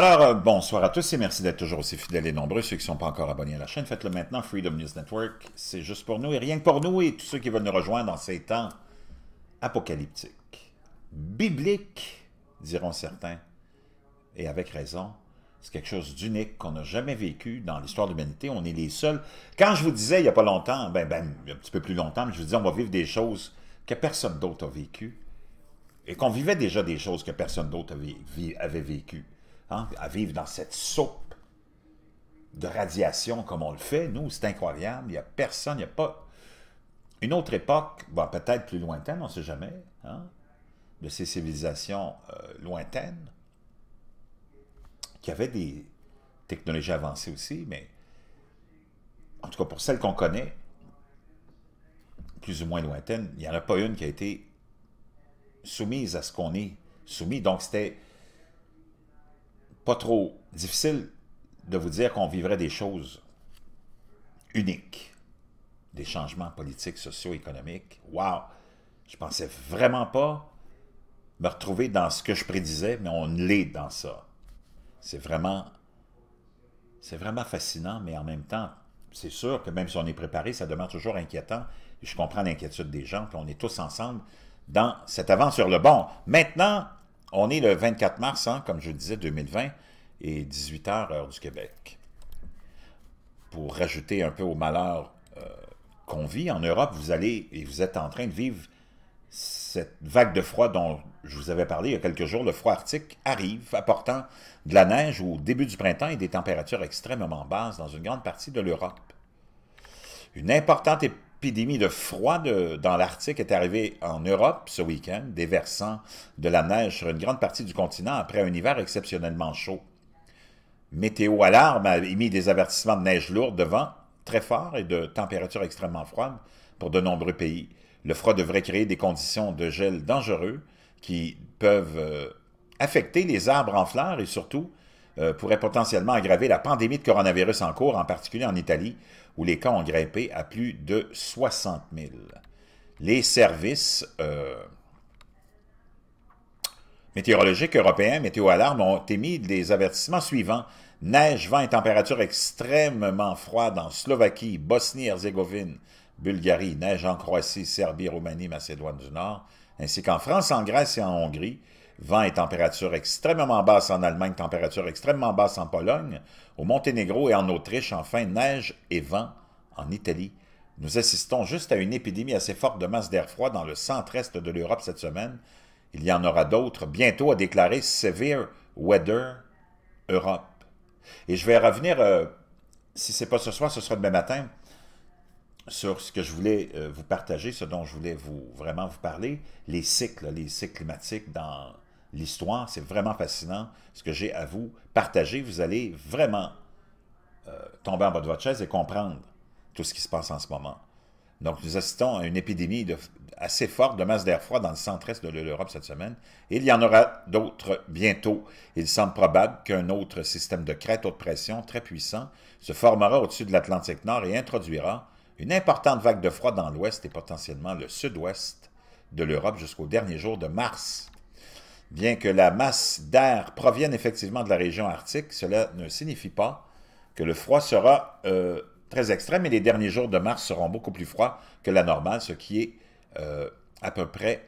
Alors, euh, bonsoir à tous et merci d'être toujours aussi fidèles et nombreux. Ceux qui ne sont pas encore abonnés à la chaîne, faites-le maintenant. Freedom News Network, c'est juste pour nous et rien que pour nous et tous ceux qui veulent nous rejoindre dans ces temps apocalyptiques, bibliques, diront certains, et avec raison. C'est quelque chose d'unique qu'on n'a jamais vécu dans l'histoire de l'humanité. On est les seuls. Quand je vous disais il n'y a pas longtemps, ben, ben, un petit peu plus longtemps, je vous disais on va vivre des choses que personne d'autre a vécues et qu'on vivait déjà des choses que personne d'autre avait, avait vécues. Hein, à vivre dans cette soupe de radiation comme on le fait. Nous, c'est incroyable. Il n'y a personne, il n'y a pas... Une autre époque, ben, peut-être plus lointaine, on ne sait jamais, hein, de ces civilisations euh, lointaines, qui avaient des technologies avancées aussi, mais en tout cas pour celles qu'on connaît, plus ou moins lointaines, il n'y en a pas une qui a été soumise à ce qu'on est soumis. Donc, c'était trop difficile de vous dire qu'on vivrait des choses uniques, des changements politiques, sociaux, économiques. waouh Je pensais vraiment pas me retrouver dans ce que je prédisais, mais on l'est dans ça. C'est vraiment, c'est vraiment fascinant, mais en même temps, c'est sûr que même si on est préparé, ça demeure toujours inquiétant. Je comprends l'inquiétude des gens, qu'on on est tous ensemble dans cette avance sur le bon. Maintenant, on est le 24 mars, hein, comme je le disais, 2020, et 18h, heure du Québec. Pour rajouter un peu au malheur euh, qu'on vit, en Europe, vous allez et vous êtes en train de vivre cette vague de froid dont je vous avais parlé il y a quelques jours. Le froid arctique arrive, apportant de la neige au début du printemps et des températures extrêmement basses dans une grande partie de l'Europe. Une importante épidémie de froid dans l'Arctique est arrivée en Europe ce week-end, déversant de la neige sur une grande partie du continent après un hiver exceptionnellement chaud. Météo Alarme a émis des avertissements de neige lourde, de vent très fort et de températures extrêmement froides pour de nombreux pays. Le froid devrait créer des conditions de gel dangereux qui peuvent euh, affecter les arbres en fleurs et surtout euh, pourrait potentiellement aggraver la pandémie de coronavirus en cours, en particulier en Italie, où les cas ont grimpé à plus de 60 000. Les services euh, météorologiques européens, météo alarme, ont émis des avertissements suivants. Neige, vent et température extrêmement froides en Slovaquie, Bosnie-Herzégovine, Bulgarie, neige en Croatie, Serbie, Roumanie, Macédoine du Nord, ainsi qu'en France, en Grèce et en Hongrie vent et température extrêmement basse en Allemagne, température extrêmement basse en Pologne, au Monténégro et en Autriche, enfin, neige et vent en Italie. Nous assistons juste à une épidémie assez forte de masse d'air froid dans le centre-est de l'Europe cette semaine. Il y en aura d'autres, bientôt à déclarer Severe Weather Europe. Et je vais revenir, euh, si ce n'est pas ce soir, ce sera demain matin, sur ce que je voulais euh, vous partager, ce dont je voulais vous, vraiment vous parler, les cycles, les cycles climatiques dans l'histoire. C'est vraiment fascinant ce que j'ai à vous partager. Vous allez vraiment euh, tomber en bas de votre chaise et comprendre tout ce qui se passe en ce moment. Donc, nous assistons à une épidémie assez forte de masse d'air froid dans le centre-est de l'Europe cette semaine. Et il y en aura d'autres bientôt. Il semble probable qu'un autre système de crête haute pression très puissant se formera au-dessus de l'Atlantique Nord et introduira une importante vague de froid dans l'ouest et potentiellement le sud-ouest de l'Europe jusqu'au dernier jour de mars. Bien que la masse d'air provienne effectivement de la région arctique, cela ne signifie pas que le froid sera euh, très extrême et les derniers jours de mars seront beaucoup plus froids que la normale, ce qui est euh, à peu près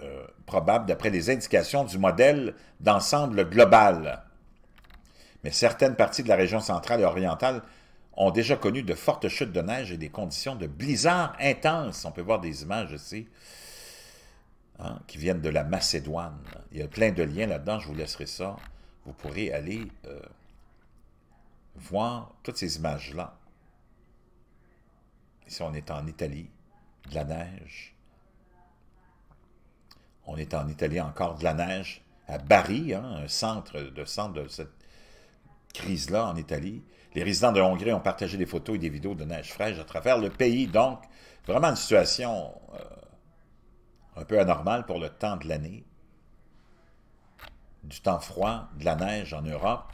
euh, probable d'après les indications du modèle d'ensemble global. Mais certaines parties de la région centrale et orientale ont déjà connu de fortes chutes de neige et des conditions de blizzard intenses. On peut voir des images ici. Hein, qui viennent de la Macédoine. Il y a plein de liens là-dedans, je vous laisserai ça. Vous pourrez aller euh, voir toutes ces images-là. Ici, on est en Italie, de la neige. On est en Italie encore, de la neige, à Bari, hein, un centre de, centre de cette crise-là en Italie. Les résidents de Hongrie ont partagé des photos et des vidéos de neige fraîche à travers le pays. Donc, vraiment une situation euh, un peu anormal pour le temps de l'année, du temps froid, de la neige en Europe.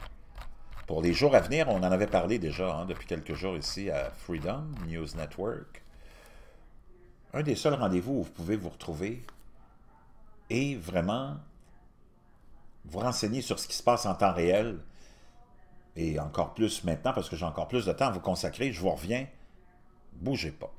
Pour les jours à venir, on en avait parlé déjà hein, depuis quelques jours ici à Freedom News Network. Un des seuls rendez-vous où vous pouvez vous retrouver et vraiment vous renseigner sur ce qui se passe en temps réel et encore plus maintenant parce que j'ai encore plus de temps à vous consacrer. Je vous reviens. Bougez pas.